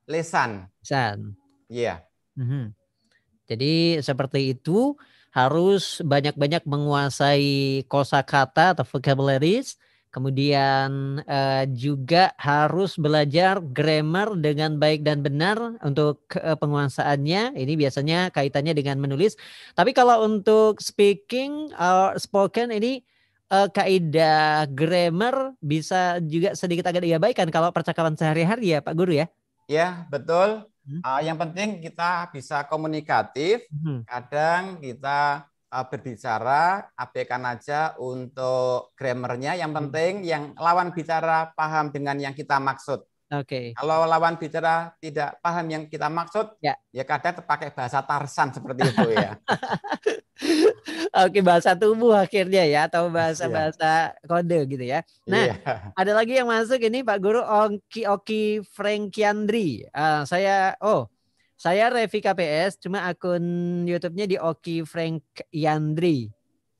lesan. Lesan. Iya. Yeah. Mm-hmm. Jadi seperti itu harus banyak-banyak menguasai kosakata atau vocabularies, kemudian uh, juga harus belajar grammar dengan baik dan benar untuk uh, penguasaannya. Ini biasanya kaitannya dengan menulis. Tapi kalau untuk speaking or spoken ini uh, kaidah grammar bisa juga sedikit agak diabaikan kalau percakapan sehari-hari ya Pak Guru ya. Ya, betul. Uh, yang penting kita bisa komunikatif. Hmm. Kadang kita uh, berbicara abaikan aja untuk grammarnya. Yang hmm. penting yang lawan bicara paham dengan yang kita maksud. Oke. Okay. Kalau lawan bicara tidak paham yang kita maksud, ya, ya kadang terpakai bahasa Tarsan seperti itu ya. Oke, bahasa tubuh akhirnya ya atau iya. bahasa-bahasa yeah. kode gitu ya. Iya. Nah, yeah. ada lagi yang masuk ini Pak Guru Oki Oki Frankiandri. Uh, ah, saya oh, saya Revi KPS cuma akun YouTube-nya di Oki Frank Yandri.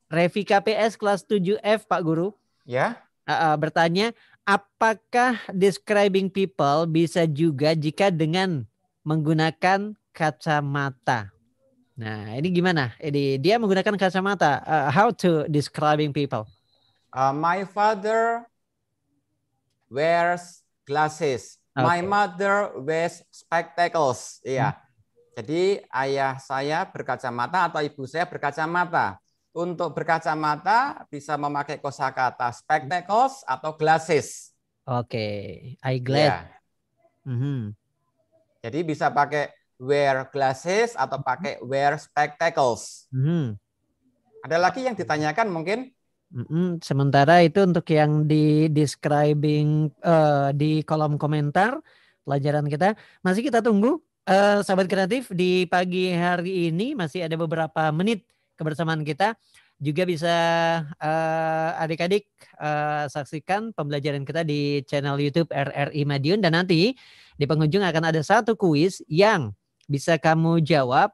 Revi KPS kelas 7F Pak Guru. Ya. Yeah. Uh, ah, uh, bertanya apakah describing people bisa juga jika dengan menggunakan kacamata? Nah, ini gimana? Ini dia menggunakan kacamata. Uh, how to describing people? Uh, my father wears glasses. Okay. My mother wears spectacles. Iya. Hmm. Jadi ayah saya berkacamata atau ibu saya berkacamata. Untuk berkacamata bisa memakai kosakata spectacles atau glasses. Oke, okay. eyeglass. Yeah. Mm -hmm. Jadi bisa pakai wear glasses atau hmm. pakai wear spectacles. Hmm. Ada lagi yang ditanyakan mungkin? mm -hmm. Sementara itu untuk yang di describing uh, di kolom komentar pelajaran kita masih kita tunggu uh, eh, sahabat kreatif di pagi hari ini masih ada beberapa menit kebersamaan kita juga bisa eh, adik-adik uh, saksikan pembelajaran kita di channel YouTube RRI Madiun dan nanti di pengunjung akan ada satu kuis yang bisa kamu jawab.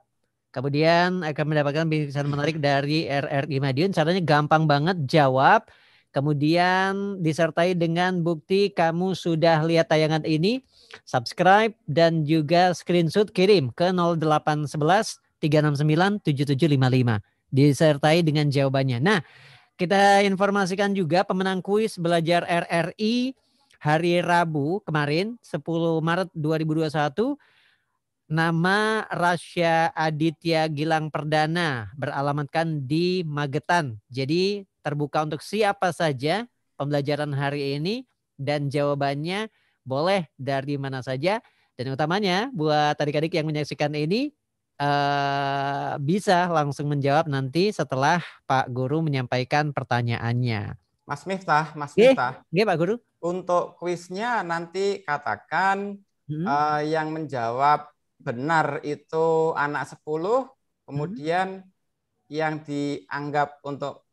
Kemudian akan mendapatkan bingkisan menarik dari RRI Madiun. Caranya gampang banget jawab. Kemudian disertai dengan bukti kamu sudah lihat tayangan ini, subscribe dan juga screenshot kirim ke 0811 369 7755 disertai dengan jawabannya. Nah, kita informasikan juga pemenang kuis belajar RRI hari Rabu kemarin 10 Maret 2021 Nama Rasya Aditya Gilang Perdana beralamatkan di Magetan. Jadi terbuka untuk siapa saja pembelajaran hari ini dan jawabannya boleh dari mana saja. Dan utamanya buat adik-adik yang menyaksikan ini eh, bisa langsung menjawab nanti setelah Pak Guru menyampaikan pertanyaannya. Mas Miftah, Mas Miftah. Gih, Pak Guru. Untuk kuisnya nanti katakan hmm. uh, yang menjawab benar itu anak 10, kemudian hmm. yang dianggap untuk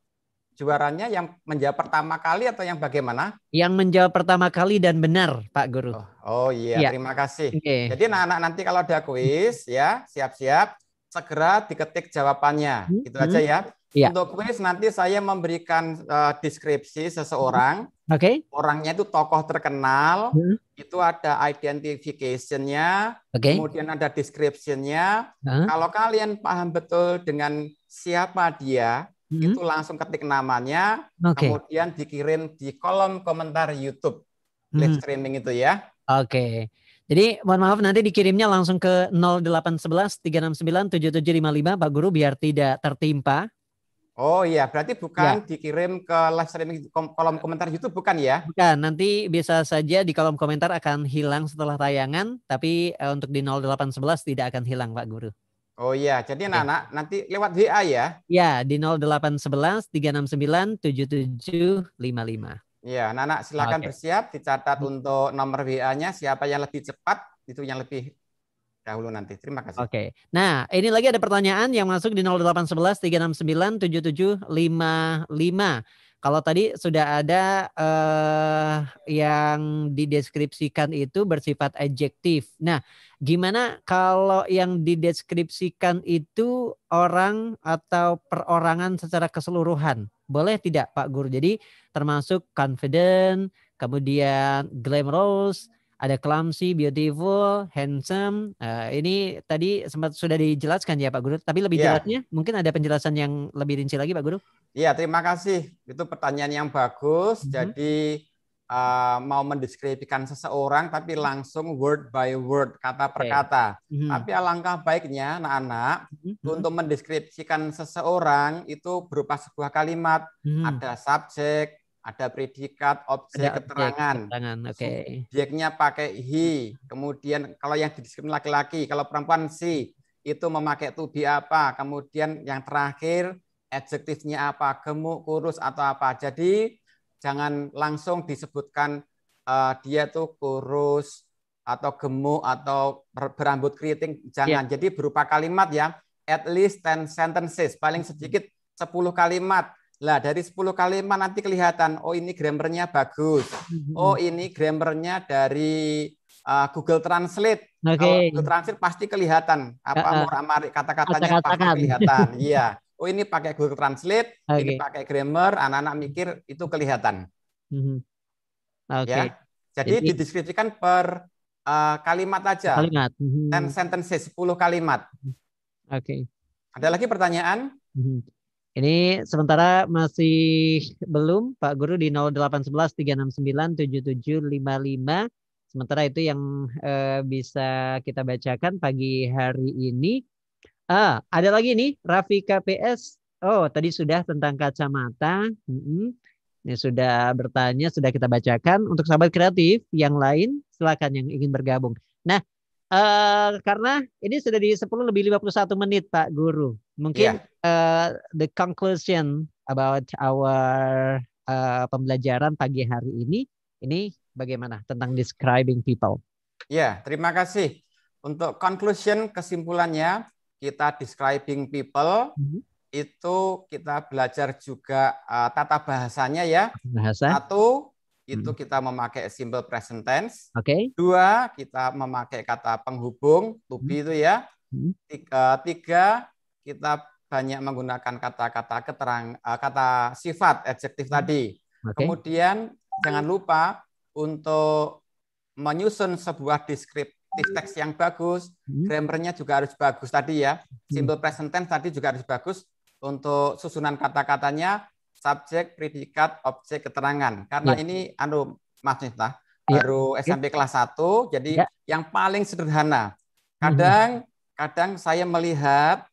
juaranya yang menjawab pertama kali atau yang bagaimana? Yang menjawab pertama kali dan benar, Pak Guru. Oh, oh iya, ya. terima kasih. Okay. Jadi anak-anak nanti kalau ada kuis ya, siap-siap segera diketik jawabannya. Hmm. Gitu aja ya. Ya. Untuk kuis nanti saya memberikan uh, deskripsi seseorang. Hmm. Oke. Okay. Orangnya itu tokoh terkenal. Hmm. Itu ada identifikasinya, Oke. Okay. Kemudian ada deskripsinya. Hmm. Kalau kalian paham betul dengan siapa dia, hmm. itu langsung ketik namanya. Okay. Kemudian dikirim di kolom komentar YouTube hmm. live streaming itu ya. Oke. Okay. Jadi mohon maaf nanti dikirimnya langsung ke 0811 369 7755 Pak Guru biar tidak tertimpa Oh iya, berarti bukan ya. dikirim ke live streaming kolom komentar YouTube bukan ya? Bukan, nanti bisa saja di kolom komentar akan hilang setelah tayangan, tapi eh, untuk di 0811 tidak akan hilang Pak Guru. Oh iya, jadi iya. anak-anak ya. nanti lewat WA ya? Ya, di 0811 369 7755. Iya, anak-anak silakan okay. bersiap dicatat hmm. untuk nomor WA-nya siapa yang lebih cepat itu yang lebih dahulu nanti. Terima kasih. Oke. Okay. Nah, ini lagi ada pertanyaan yang masuk di 0811 369 7755 kalau tadi sudah ada uh, yang dideskripsikan itu bersifat adjektif. Nah, gimana kalau yang dideskripsikan itu orang atau perorangan secara keseluruhan? Boleh tidak, Pak Guru? Jadi termasuk confident, kemudian glamorous, ada clumsy, beautiful, handsome. Uh, ini tadi sempat sudah dijelaskan ya Pak Guru, tapi lebih yeah. jelasnya mungkin ada penjelasan yang lebih rinci lagi Pak Guru. Iya, yeah, terima kasih. Itu pertanyaan yang bagus. Mm -hmm. Jadi uh, mau mendeskripsikan seseorang tapi mhm. langsung word by word, kata okay. per kata. Mm -hmm. Tapi alangkah baiknya anak-anak mm -hmm. untuk mendeskripsikan seseorang itu berupa sebuah kalimat, mm -hmm. ada subjek, ada predikat, objek, ada keterangan. keterangan. Oke. Okay. Objeknya pakai he. Kemudian kalau yang didiskriminasi laki-laki, kalau perempuan si, itu memakai to be apa. Kemudian yang terakhir adjektifnya apa, gemuk, kurus atau apa. Jadi jangan langsung disebutkan uh, dia tuh kurus atau gemuk atau berambut keriting, jangan. Yeah. Jadi berupa kalimat ya, at least 10 sentences, paling hmm. sedikit 10 kalimat lah dari 10 kalimat nanti kelihatan, oh ini grammarnya bagus. Mm-hmm. Oh ini grammarnya dari uh, Google Translate. Okay. Kalau Google Translate pasti kelihatan apa uh, uh. kata-katanya Kata pasti kan. kelihatan. iya. Oh ini pakai Google Translate, okay. ini pakai grammar, anak-anak mikir itu kelihatan. Mm-hmm. Okay. Ya. Jadi, Jadi dideskripsikan per uh, kalimat aja. Kalimat. mm sentences 10 kalimat. Oke. Okay. Ada lagi pertanyaan? Mm-hmm. Ini sementara masih belum Pak Guru di 0811 369 7755. Sementara itu yang eh, bisa kita bacakan pagi hari ini. Ah, ada lagi nih Rafi KPS. Oh, tadi sudah tentang kacamata. Mm -hmm. Ini sudah bertanya, sudah kita bacakan. Untuk sahabat kreatif yang lain, silakan yang ingin bergabung. Nah, eh, karena ini sudah di 10 lebih 51 menit Pak Guru. Mungkin yeah. Iya. uh, the conclusion about our uh, pembelajaran pagi hari ini ini bagaimana tentang describing people? Ya, yeah, terima kasih. Untuk conclusion kesimpulannya kita describing people mm -hmm. itu kita belajar juga uh, tata bahasanya ya. Bahasa. Satu itu hmm. kita memakai simple present tense. Oke. Okay. Dua, kita memakai kata penghubung to be hmm. itu ya. Mhm. Eh, tiga, tiga, kita banyak menggunakan kata-kata keterang eh, kata sifat adjektif hmm. tadi. Okay. Kemudian jangan lupa untuk menyusun sebuah deskriptif teks yang bagus, hmm. grammarnya juga harus bagus tadi ya. Hmm. Simple present tense tadi juga harus bagus untuk susunan kata-katanya, subjek, predikat, objek, keterangan. Karena yeah. ini anu Mas yeah. Ya. baru ya. SMP kelas 1, jadi yeah. yang paling sederhana. Kadang kadang saya melihat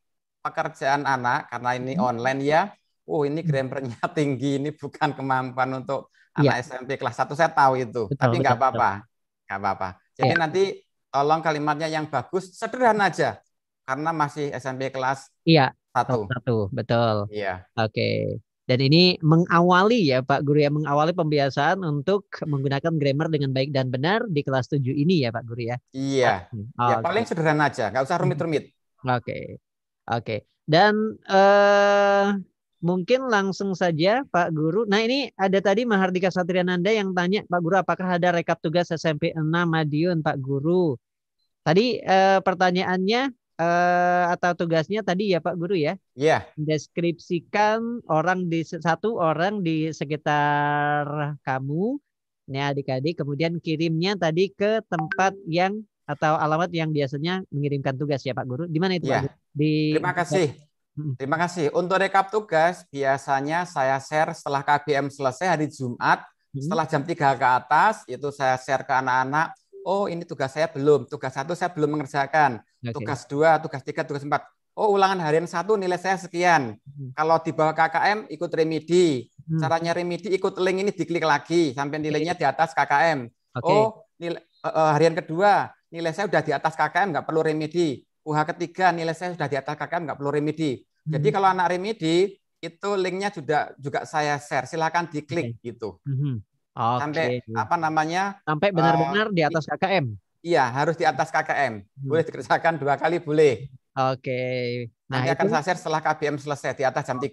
pekerjaan anak karena ini mm-hmm. online ya. Oh, ini mm-hmm. grammarnya tinggi, ini bukan kemampuan untuk ya. anak SMP kelas 1 saya tahu itu. Betul, Tapi nggak apa-apa. Nggak apa-apa. Jadi ya. nanti tolong kalimatnya yang bagus, sederhana aja. Karena masih SMP kelas Iya. Satu. Satu, betul. Iya. Oke. Okay. Dan ini mengawali ya Pak Guru ya, mengawali pembiasaan untuk menggunakan grammar dengan baik dan benar di kelas 7 ini ya Pak Guru ya. Iya. Oh, ya, okay. paling sederhana aja, nggak usah rumit-rumit. Mm-hmm. Oke. Okay. Oke. Dan uh, mungkin langsung saja Pak Guru. Nah ini ada tadi Mahardika Satriananda yang tanya Pak Guru apakah ada rekap tugas SMP 6 Madiun Pak Guru. Tadi uh, pertanyaannya uh, atau tugasnya tadi ya Pak Guru ya. Iya. Yeah. Deskripsikan orang di satu orang di sekitar kamu, ya adik-adik. Kemudian kirimnya tadi ke tempat yang atau alamat yang biasanya mengirimkan tugas ya Pak Guru. Di mana itu ya. Pak iya. Guru? Di Terima kasih. Terima kasih. Untuk rekap tugas biasanya saya share setelah KBM selesai hari Jumat, setelah jam 3 ke atas itu saya share ke anak-anak, oh ini tugas saya belum, tugas satu saya belum mengerjakan, okay. tugas dua, tugas tiga, tugas empat. Oh ulangan harian satu nilai saya sekian. Hmm. Kalau di bawah KKM ikut remedi. Hmm. Caranya remedi ikut link ini diklik lagi sampai nilainya di atas KKM. Okay. Oh nilai uh, eh, eh, harian kedua nilai saya sudah di atas KKM nggak perlu remedi. UH ketiga nilai saya sudah di atas KKM nggak perlu remedi. Jadi hmm. kalau anak remedi itu linknya juga juga saya share. Silahkan diklik okay. gitu. Hmm. Okay. Sampai apa namanya? Sampai benar-benar uh, di eh, atas KKM. Iya harus di atas KKM. Hmm. Boleh dikerjakan dua kali boleh. Oke. Okay. Nah, Nanti itu... akan saya share setelah KBM selesai di atas jam 3.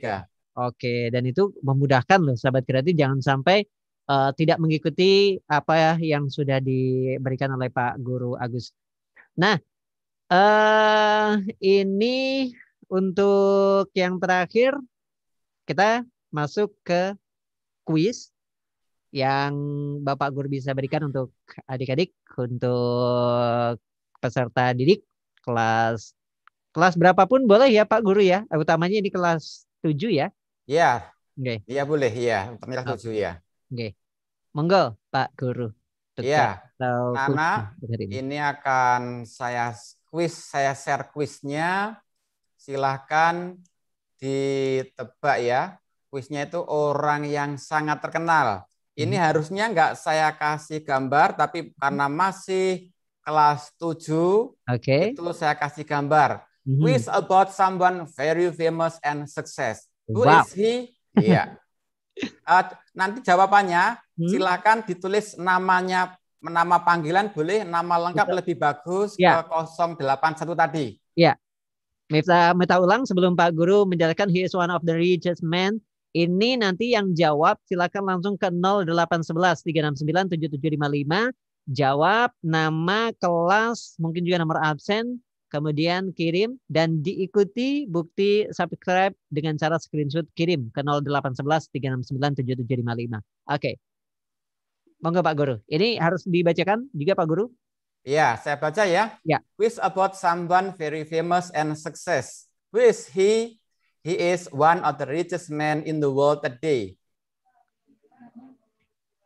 Oke, dan itu memudahkan loh sahabat kreatif jangan sampai uh, tidak mengikuti apa ya yang sudah diberikan oleh Pak Guru Agus. Nah, uh, ini untuk yang terakhir kita masuk ke kuis yang Bapak Guru bisa berikan untuk adik-adik untuk peserta didik kelas kelas berapapun boleh ya Pak Guru ya. Utamanya ini kelas 7 ya. Iya. Okay. Iya boleh ya, kelas 7 ya. Oke. Monggo Pak Guru. Iya. Karena ini. ini akan saya quiz, saya share quiznya. Silahkan ditebak ya. Quiznya itu orang yang sangat terkenal. Ini hmm. harusnya nggak saya kasih gambar, tapi karena hmm. masih kelas 7, okay. itu saya kasih gambar. Hmm. Quiz about someone very famous and success. Who wow. is he? Iya. Yeah. Uh, Nanti jawabannya hmm. silakan ditulis namanya nama panggilan boleh, nama lengkap Betul. lebih bagus ya. ke 081 tadi. Ya. Minta, minta ulang sebelum Pak Guru menjelaskan he is one of the richest men. Ini nanti yang jawab silakan langsung ke 0811 369 7755 jawab nama kelas mungkin juga nomor absen kemudian kirim dan diikuti bukti subscribe dengan cara screenshot kirim ke 0811 369 7755. Oke. Okay. Monggo Pak Guru. Ini harus dibacakan juga Pak Guru. Ya, saya baca ya. Ya. Quiz about someone very famous and success. Who he? He is one of the richest men in the world today.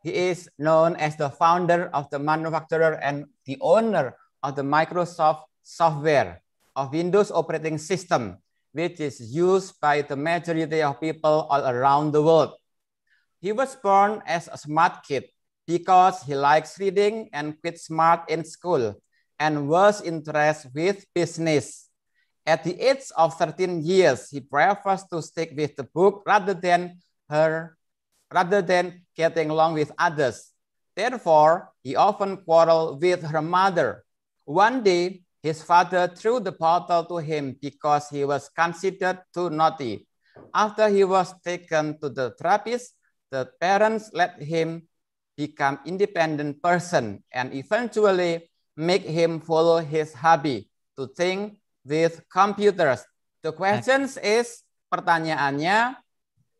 He is known as the founder of the manufacturer and the owner of the Microsoft software of Windows operating system, which is used by the majority of people all around the world. He was born as a smart kid because he likes reading and quit smart in school and was interested with business. At the age of 13 years, he prefers to stick with the book rather than her, rather than getting along with others. Therefore, he often quarreled with her mother. One day, His father threw the bottle to him because he was considered too naughty. After he was taken to the therapist, the parents let him become independent person and eventually make him follow his hobby to think with computers. The questions is pertanyaannya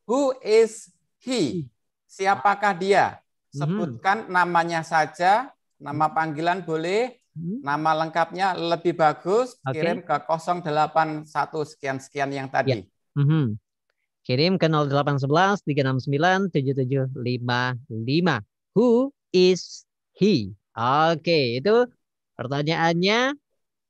who is he? Siapakah dia? Hmm. Sebutkan namanya saja, nama panggilan boleh, Hmm. Nama lengkapnya lebih bagus okay. kirim ke 081 sekian sekian yang tadi. Ya. Mm -hmm. Kirim ke 0811 369 7755. Who is he? Oke, okay, itu pertanyaannya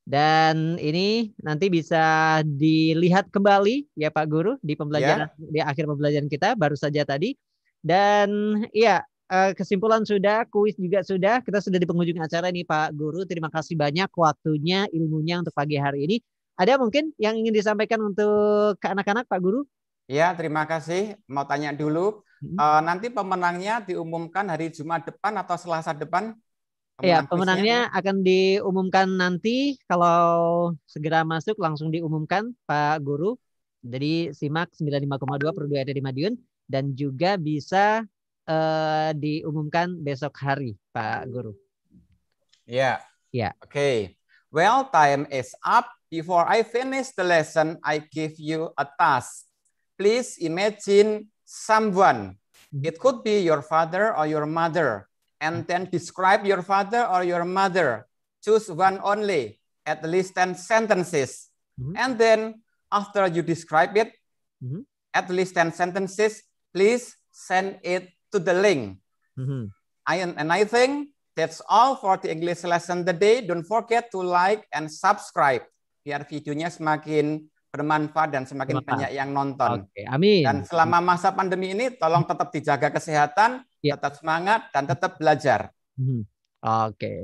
dan ini nanti bisa dilihat kembali ya Pak Guru di pembelajaran yeah. di akhir pembelajaran kita baru saja tadi. Dan ya Eh, kesimpulan sudah, kuis juga sudah. Kita sudah di penghujung acara nih Pak Guru. Terima kasih banyak waktunya, ilmunya untuk pagi hari ini. Ada mungkin yang ingin disampaikan untuk ke anak-anak Pak Guru? Ya, terima kasih. Mau tanya dulu, hmm. uh, nanti pemenangnya diumumkan hari Jumat depan atau Selasa depan? Ya, Pemenang ya, pemenangnya kuisnya. akan diumumkan nanti. Kalau segera masuk langsung diumumkan Pak Guru. Jadi simak 95,2 per 2 di Madiun dan juga bisa uh, diumumkan besok hari, Pak Guru. Ya. Yeah. Ya. Yeah. Oke. Okay. Well, time is up. Before I finish the lesson, I give you a task. Please imagine someone. It could be your father or your mother. And then describe your father or your mother. Choose one only, at least 10 sentences. Mm -hmm. And then after you describe it, mm -hmm. at least 10 sentences, please send it to the link. Mm-hmm. I, and I think that's all for the English lesson today. Don't forget to like and subscribe biar videonya semakin bermanfaat dan semakin Maka. banyak yang nonton. Oke, okay, amin. Dan selama masa pandemi ini tolong tetap dijaga kesehatan, yeah. tetap semangat dan tetap belajar. Hmm. Oke. Okay.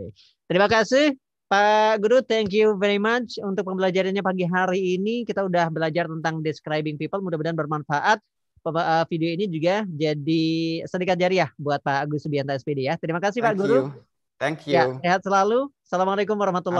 Terima kasih Pak Guru, thank you very much untuk pembelajarannya pagi hari ini. Kita udah belajar tentang describing people, mudah-mudahan bermanfaat. Eh, video ini juga jadi jari jariah buat Pak Agus Subianto SPD ya. Terima kasih Thank Pak Guru. You. Thank ya, you. Ya, sehat selalu. Assalamualaikum warahmatullahi